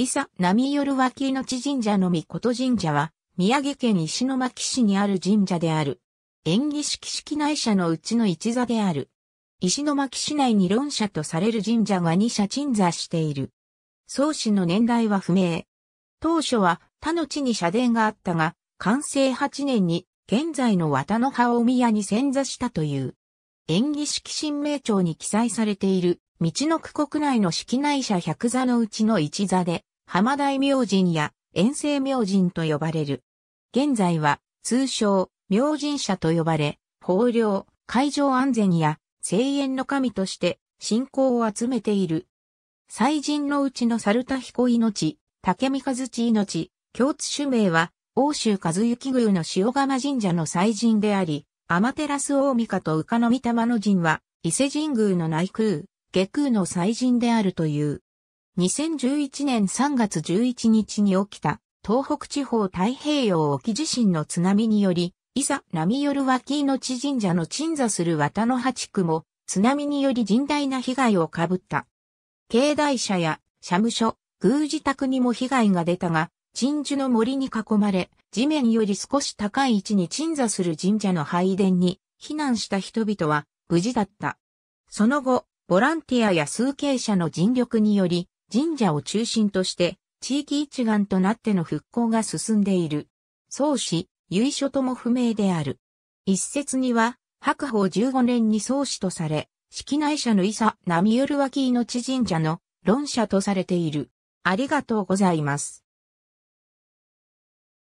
伊佐波夜脇の地神社の御事神社は、宮城県石巻市にある神社である。縁起式式内社のうちの一座である。石巻市内に論社とされる神社が二社鎮座している。創始の年代は不明。当初は他の地に社殿があったが、完成8年に現在の綿の葉を宮に遷座したという。縁起式神明帳に記載されている、道の区国内の式内社百座のうちの一座で、浜大明神や遠征明神と呼ばれる。現在は通称明神社と呼ばれ、法領、海上安全や声縁の神として信仰を集めている。祭神のうちの猿田彦命、竹三和地命、共通主名は、欧州和幸宮の塩釜神社の祭神であり、天照大御と宇賀の御霊の神は、伊勢神宮の内宮、下宮の祭神であるという。2011年3月11日に起きた東北地方太平洋沖地震の津波により、いざ波る脇の地神社の鎮座する綿野八区も津波により甚大な被害を被った。境内社や社務所、宮自宅にも被害が出たが、鎮守の森に囲まれ、地面より少し高い位置に鎮座する神社の拝殿に避難した人々は無事だった。その後、ボランティアや数形者の尽力により、神社を中心として地域一丸となっての復興が進んでいる。宗氏、由緒とも不明である。一説には、白鵬15年に宗氏とされ、式内社の伊佐波浦脇命神社の論者とされている。ありがとうございます。